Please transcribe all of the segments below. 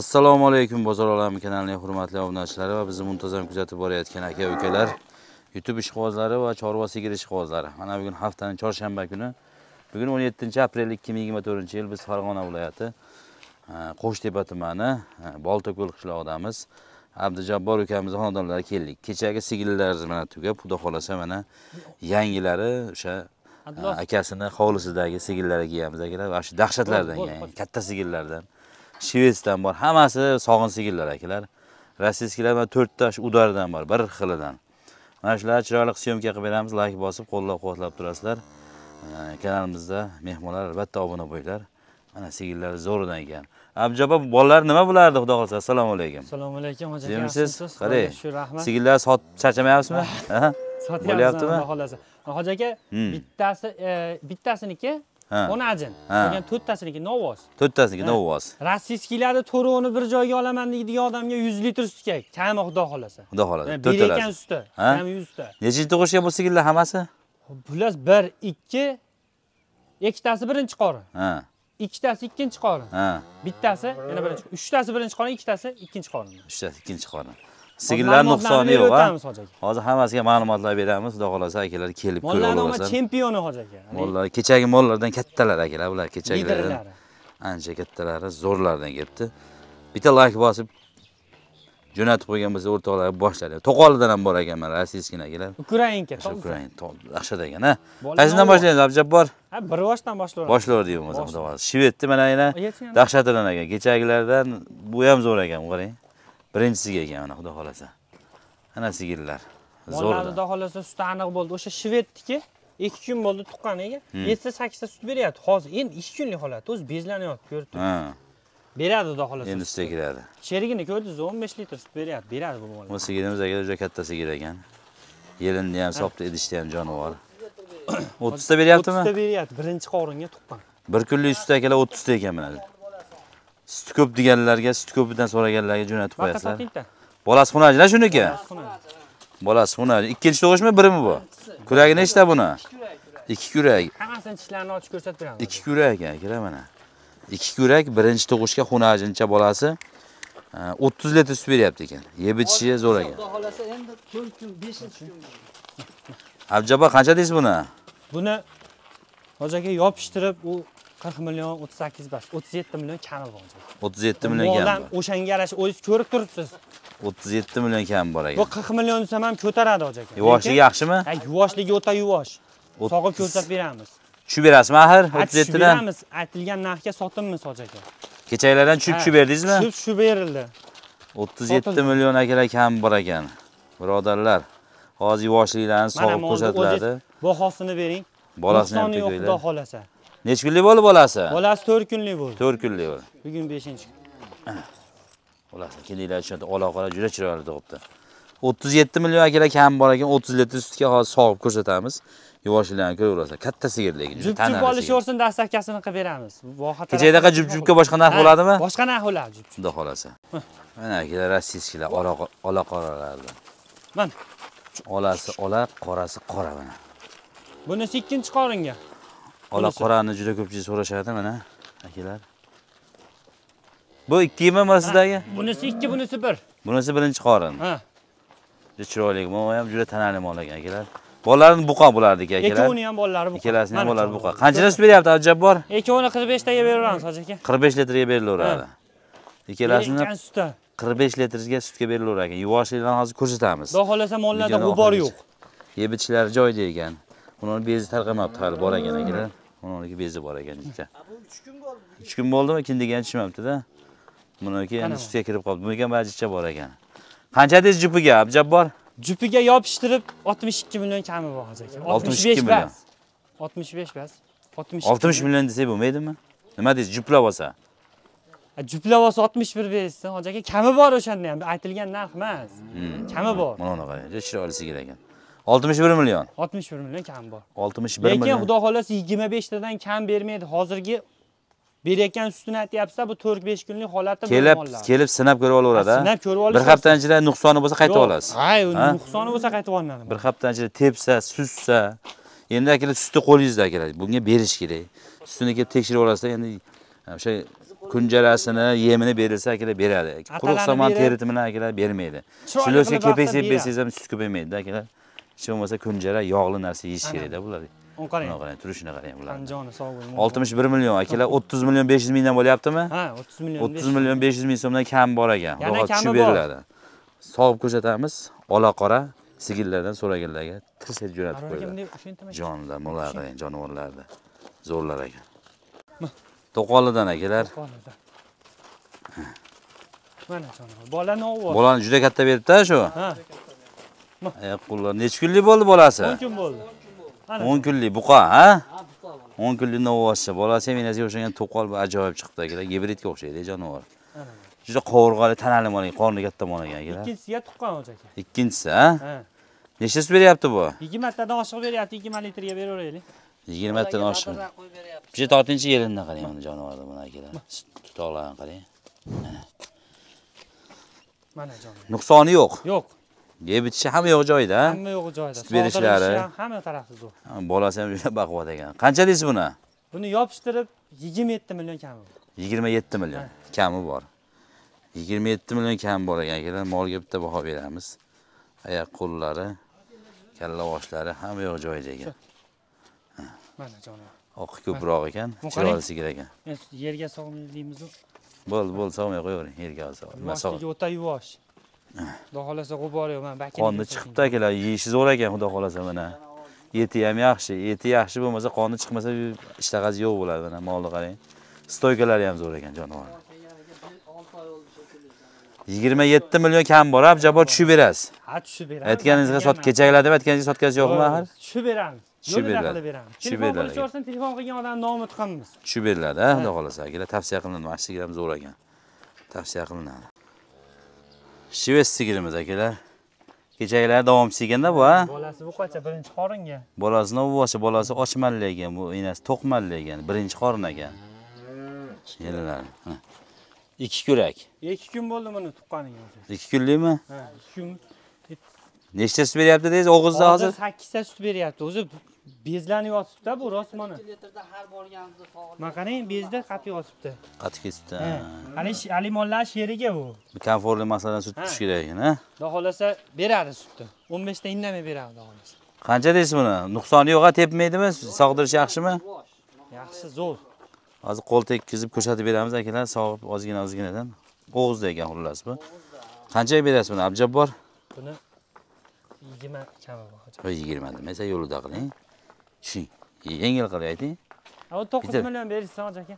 assalomu alaykum bozor olami kanalining hurmatli obunachilari va bizni muntazam kuzatib borayotgan aka ukalar youtube ishqibozlari va chorva sigiri ishqibozlari mana bugun haftaning chorshanba kuni bugun 17 aprel 2024 yil biz farg'ona viloyati e, qo'shtepa tumani e, boltako'l qishlog'idamiz abdujabbor ukamizni xonadonlari keldik kechagi sigirlarimiz mana tugab xudo xohlasa mana yangilari o'sha e, akasini hovlisidagi sigirlarga kiyamiz akalar shu dahshatlardan katta sigirlardan shvetsdan bor hammasi sog'in sigirlar akalar rossiyskilar mana to'rtta shu udardan bor bir xilidan mana shular chiroyli syomka qilib beramiz layk bosib qo'llab quvvatlab turasizlar kanalimizda mehmonlar albatta obuna bo'linglar mana sigirlar zo'ridan ekan abdujopa bolalar nima bo'lardi xudo xohlasa assalomu alaykum assalomu alaykum hoji aka qarang sigirlar sotib charchamayapsizmi sotyapmiz xudo xohlasa hoji aka hmm. bittasi e, bittasiniki onajin bo'lgan to'rttasiniki novoz to'rttasiniki novoz rossiyskiylarni to'rtovini bir joyga olaman deydigan odamga yuz litr sut kerak kami xudo xohlasa xudo xohlasa to'rttalasi ekan suti kami yuzta nechinchi tug'ishgan bu sigirlar hammasi bular bir ikki ikkitasi birinchi qorin ikkitasi ikkinchi qorin bittasi yana birinchi uchtasi birinchi qorin ikkitasi ikkinchi qorin uchtasi ikkinchi qorin Sigillar nuqsoni yo'q a hozir hammasiga ma'lumotlar beramiz xudo xolasa akalar kelib ko'rib olaversin chempioni hoji aka mollar kechagi mollardan kattalar akalar bular kechagilardan ancha kattalari zo'rlardan kelibdi bitta like bosib jo'natib qo'ygan bo'lsa o'rtoqlar boshladi to'qolidan ham bor ekan mana rossiyskidan akalar ukrainka ukrain Yaxshidan ekan a qaysidan boshlaymiz bir boshdan boshlaymiz Boshlaymiz deymiz, xudo xolasa. Shvetdi mana dahshatidan ekan kechagilardan bu ham zo'r ekan qarang birinchisiga ekan mana xudo xohlasa ana sigirlar zo'r xudo xohlasa suti aniq bo'ldi o'sha shvedniki ikki kun bo'ldi tuqqaniga hmm. yettita sakkizta sut beryapti hozir endi ikki kunlik holat o'zi bezlanyapti ko'rib turibsiz beradi xudo xohlasa endi ustiga kiradi sherigini ko'rdingiz o'n besh litr sut beryapti beradi bu bolalar bu sigirimiz aka juda katta sigir ekan yelinni ham sopda idishda ham jonivor o'ttizta beryaptimi o'ttizta beryapti birinchi qovringa tuqqan bir kunlik sut akalar o'ttizta ekan mana sut ko'p deganlarga sut ko'pidan so'raganlarga jo'natib qo'yasizlar bolasi xunajida shuniki bolasi xunaji ikkinchi tug'ishmi birimi bu kuragi nechta buni ikki kurak hammasini tishlarini ochib ko'rsatib beramiz ikki kurak ekan aka mana ikki kurak birinchi tug'ishga xunajincha bolasi 30 e, litr sut beryapti ekan. Yeb ichishi zo'r ekan. Xudo xolasa endi 4 kun, 5 kun. Abjaba qancha deysiz buni? Buni hojaga yopishtirib u qirq million o'ttiz sakkiz bas o'ttiz yetti million kami bor o'ttiz yetti million kami bor o'shanga yarasha o'zingiz ko'rib turibsiz o'ttiz yetti million kami bor ekan bu qirq million desam ham ko'taradi aka yuvoshligi yaxshimi yuvoshligi o'ta yuvosh sog'ib ko'rsatib beramiz tushib berasizmi axir o'ttiz yettidan beramiz aytilgan narxga sotilmiz aka kechagilardan tushib tushib berdingizmi tushib tushib berildi o'ttiz yetti million akalar kami bor ekan birodarlar hozir yuvoshliklarini sog'ib ko'rsatiladi bahosini bering bolasini ham yo'q xudo xohlasa Nech kunlik bo'ldi bolasi? Bolasi 4 kunlik bo'ldi. 4 kunlik bo'ldi. Bugun 5-chi. Bolasi kelinglar tushadi, aloqalar juda chiroyli tug'ibdi. 37 million akalar kam bor ekan, 30 litr sutga hozir sog'ib ko'rsatamiz. Yuvoshliklarni ko'raverasiz. Katta sigir lekin juda tana. Jub olishaversin, dastakasini qilib beramiz. Kechadaqa jup jubga boshqa narx bo'ladimi? Boshqa narx bo'ladi jub. Xudo xolasa. Mana akalar rossiyskilar aloqalarni. Mana olasi ola, qorasi qora mana. Bunisi ikkinchi qoringa. ola qorani juda ko'pchilik so'rashadi mana akalar bu ikkimi mana bunisi ikki bunisi bir bunisi birinchi qorin ha juda chiroyli moy ham juda tanali mol ekan akalar Bolalarni buqa bo'lardiki akalar. Ikkovini ham bolalari buqa. Ikkalasini ham bolalari buqa. sut beryapti Abjabbor? Ikkovini 45 taga beraveramiz hoji aka. 45 litrga berilaveradi. Ikkalasini 45 litrga sutga berilaver ekan. Yuvoshiliklarni hozir ko'rsatamiz. Xudo xolasa mollarda g'ubor yo'q. Yebichlar joyda ekan. Uning bezi tarqamabdi hali bor ekan akalar. uniki bezi bor ekan ikkita bu uch kun bo'ldi uch kun bo'ldimi kindiga tushmabdida buniki endi sutga kirib qoldi buniki bajicha bor ekan qancha dedingiz jupiga abjabbor jupiga yopishtirib 62 million kami bor hozir aka 62 million 65 bas 60 60 million desak bo'lmaydimi nima deysiz juplab olsa juplab olsa 61 berishsin hoji aka kami bor o'shanda ham aytilgan narx emas hmm. kami bor mana unaqa chiroyli sigir ekan 61 million. 61 million kam bor. 61 million. Lekin xudo xolasi 25 tadan kam bermaydi. Hozirgi berayotgan sutini aytyapsiz, bu 4-5 kunlik holati kelib kelib sinab ko'rib olaveradi. Sinab ko'rib olasiz. Bir haftadan ichida nuqsoni bo'lsa qaytib olasiz. Ha, nuqsoni bo'lsa qaytib olinadi. Bir haftadan ichida tepsa, suzsa, endi akalar sutni qo'lingizda akalar, bunga berish kerak. Sutini kelib tekshirib olasizlar, endi o'sha kunjarasini, yemini berilsa akalar beradi. Quruq somon teriti bilan akalar bermaydi. Shundan kepak kepaksak bersangiz ham sut ko'paymaydi akalar. hech bo'lmasa kunjara yog'li narsa yeyish kerakda bular uni qarang uni qarang turishini qarang bularni joni sog' bo'lsin oltmish bir million akalar o'ttiz million besh yuz mingdan bo'lyaptimi ha o'ttiz million o'ttiz million besh yuz ming so'mdan kam bor ekan ro'yxat tushib beriladi sog'ib ko'rsatamiz ola qora sigirlardan so'raganlarga tirs etib jo'natib qo'ydi jonlar bular qarang jonivorlarni zo'rlar ekan to'qolidan akalar mana jonivor bolani olib bolani juda katta beribda shu ha oyoq qo'llari necha kunlik bo'ldi bolasi o'n kun bo'ldi o'n kunlik buqa ha o'n kunlik novvoscha bolasi ham enasiga o'xshagan to'qol ajoyib chiqibdi akalar gibridga o'xshaydi jonivor juda qovurg'ali tanali mol ekan qorni katta mol ekan akalar ikkinchisiga tuqqan o'zi aka ikkinchisi ha nechtasi beryapti bu yaptı. oshiq beryapti yigirma litrga beraveraylik metreden oshiq Bir şey yelinni qarang uni onu mana akalar tutoqlarni qarang mana mana jonivar nuqsoni yo'q yo'q yeb ichishi hamma yo'q joyida hamma yo'q joyida sut berishlari hamma tarafsiz u bolasi ham juda baquvvat ekan qancha deysiz buni buni yopishtirib yigirma yetti million kami bor yigirma yetti million kami bor 27 yetti million kami bor ekan akalar molga bitta baho beramiz oyoq qo'llari kalla boshlari hamma yo'q joyida ekan mana jonivor oqi ko'proq ekan chiroyli sigir ekan yerga solmaymizu bo'ldi bo'ldi solmay qo'yavering yerga solmay o'ta yuvosh xudo xohlasa g'ubori yo'q mana qonni chiqibdi akalar yeyishi zo'r ekan xudo xohlasa mana eti ham yaxshi eti yaxshi bo'lmasa qoni chiqmasa ishtahasi yo'q bo'ladi mana molni qarang stoykalari ham zo'r ekan jonivorni yigirma yetti million kam bor abjabor tushib berasiz ha tushib beramiz aytganingizga sotib kechagilar deb aytganingiz sotgani yo'qmi axir tushib beramiz tushib beriladi tushib beriladi telefon qilgan odamni nomini qilamiz tushib beriladi a xudo xohlasa akalar tavsiya qilinadi mana shu ham zo'r ekan tavsiya qilinadi shved sigirimiz akalar kechagilari davomchi ekanda bu a bolasi bu buqacha birinchi qoringa bolasini uvacha bolasi ekan bu enasi ekan birinchi qorin ekan yelalari ikki kurak ikki kun bo'ldi buni tuqqaniga ikki kunlikmi ha ikki kun nechta beryapti deysiz? og'izda hozir sakkizta sut beryapti o'zi bezlanib yotibdi bu 2 litrda har borganimizda mana qarang bezda qatib yotibdi qatib ketibdi haligi alimonlar sheriga bu komfortli masalan sut tush kerak ekan a xudo xohlasa beradi sutni 15 ta indamay beradi xudo xohlasa qancha deysiz buni nuqsoni yo'q a tepmaydimi sog'dirish yaxshimi yaxshi zo'r hozir qo'l tekkizib ko'rsatib beramiz akalar sog'ib ozgina ozginadan og'izda ekan xullas bu qanchaga berasiz buni abjabbor buni yigirma kami bor hojam yigirma demasa yo'lida qiling tushing yengil qilib ayting o'n to'qqiz million berishsin hoji aka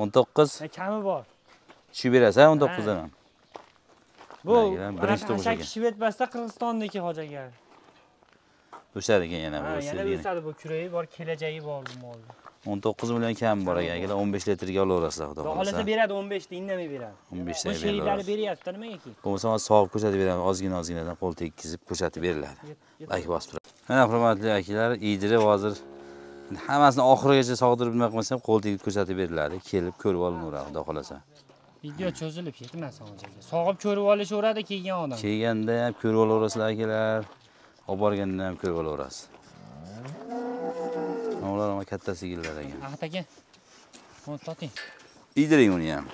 o'n to'qqiz kami bor tushib berasiz o'n to'qqizdan ham bu birinchi tug'ilgan shved pastda qirg'izistonniki hoji aka o'sar ekan yana bu yana o'sadi bu kuragi bor kelajagi bor bu molni 19 million kam bor ekan. Agar 15 litrga olaverasizlar, xudo xohlasa. Xohlasa beradi 15 ta, indamay beradi. 15 ta beradi. Sheriklar beryapti nimagaki? Bo'lmasa hozir sog'ib ko'rsatib beraman ozgina-ozginadan qo'l tekkizib ko'rsatib beriladi. Bak bosib turadi. Mana hurmatli akalar, idirib hozir hammasini oxirigacha sog'dirib nima qilmasam qo'l tegib ko'rsatib beriladi. Kelib ko'rib olinaveradi, xudo xohlasa. Video cho'zilib ketmas hozirga. Sog'ib ko'rib olishaveradi kelgan odam. Kelganda ham ko'rib olaverasizlar akalar. Olib borganda ham ko'rib olaverasiz. ular mana katta sigirlar ekan Ahat aka uni soting Idiring uni ham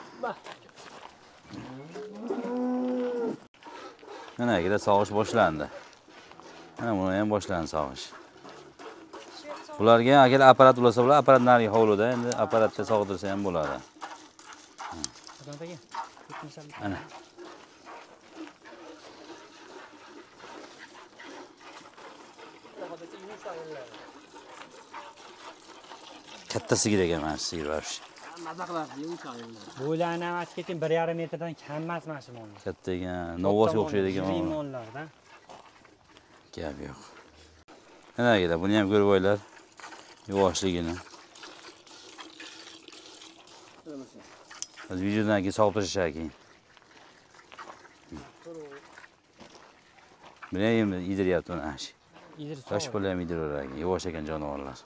mana akida sog'ish boshlandi mana buni ham boshlandi sog'ish bularga agar apparat ulasa bular apparat narigi hovlida endi apparatda sog'dirsa ham bo'ladi Mana. katta sigir ekan mana shu sigir вообще maza qiladi bo'ylari navbati bir yarim metrdan kam emas mana shu mollar katta ekan novvosga o'xshaydi ekan mollarda gap yo'q anagilar buni ham ko'rib olinglar yuvoshligini videodan keyin sog'tirishar keyin buni ham endi idiryapti mana shu yosh bola ham idiraverar yuvosh ekan jonivorlar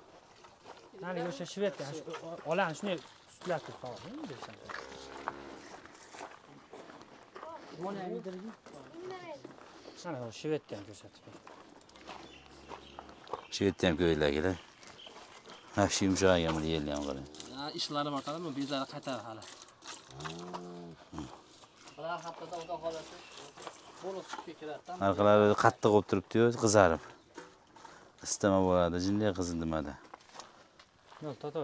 haligi o'sha shvedka olani shunday sutlatib solib bersan mana endi. bu shvedni ham ko'rsatib shvedni ham ko'ylagida yaxshi yumshoq ekan buni yelni Ya qarang ishlari bor bu bezlari qaytaradi hali bir haftada xudo xohlasa to'liq chiqib kiradi arqalari qattiq bo'lib yu qizarib Istama bo'ladi jinday qizidimada No to to.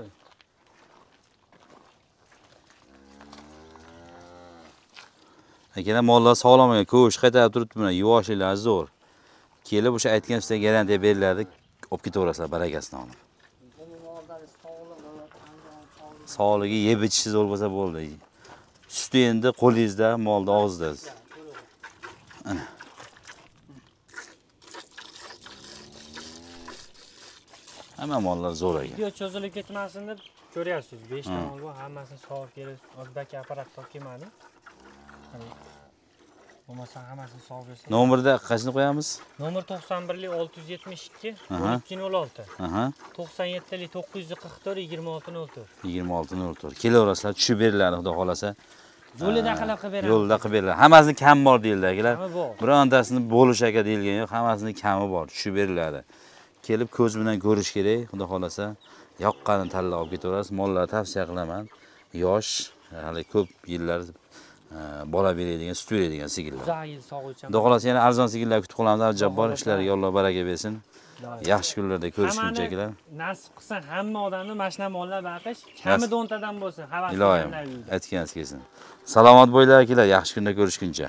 Akana mollar sog'lom ekan, qaytarib turibdi yuvoshliklari zo'r. Kelib o'sha aytgan sizga garantiya beriladi, olib ketaverasizlar barakasini olib. Sog'ligi yeb ichishi zo'r bo'lsa bo'ldi. Suti endi qo'lingizda, molni og'zida. Ana. hamma mollar zo'raygan video cho'zilib ketmasin deb ko'ryapsiz beshta mol bor hammasini sog'ib kelib ozbaka apparat topib bo'lmasa hammasini sog'ib bersa nomerda qanchani qo'yamiz nomer to'qson birlik olti yuz yetmish ikki o'n ikki nol olti to'qson yettilik to'qqiz yuz qirq to'rt yigirma olti nol to'rt yigirma olti nol to'rt kelaverasizlar tushib beriladi xudo xohlasa yo'lida qilib beradi yo'lda qilib beradi hammasini kami bor deyildi akalar birontasini bo'lish aka deyilgani yo'q hammasini kami bor tushib beriladi kelib ko'z bilan ko'rish kerak xudo xohlasa yoqqanini tanlab olib ketaverasiz mollarni tavsiya qilaman yosh hali ko'p yillar e, bola beradigan sut beradigan sigirlar uzoq yil xudo xohlasa yana arzon sigirlar kutib qolamiz bor ishlariga alloh baraka bersin yaxshi kunlarda ko'rishgunchakilar nasib qilsin hamma odamni mana shunaqa mollar baqish kamida o'ntadan bo'lsin havas iloyim aytganingiz kelsin salomat bo'linglar akalar yaxshi kunda ko'rishguncha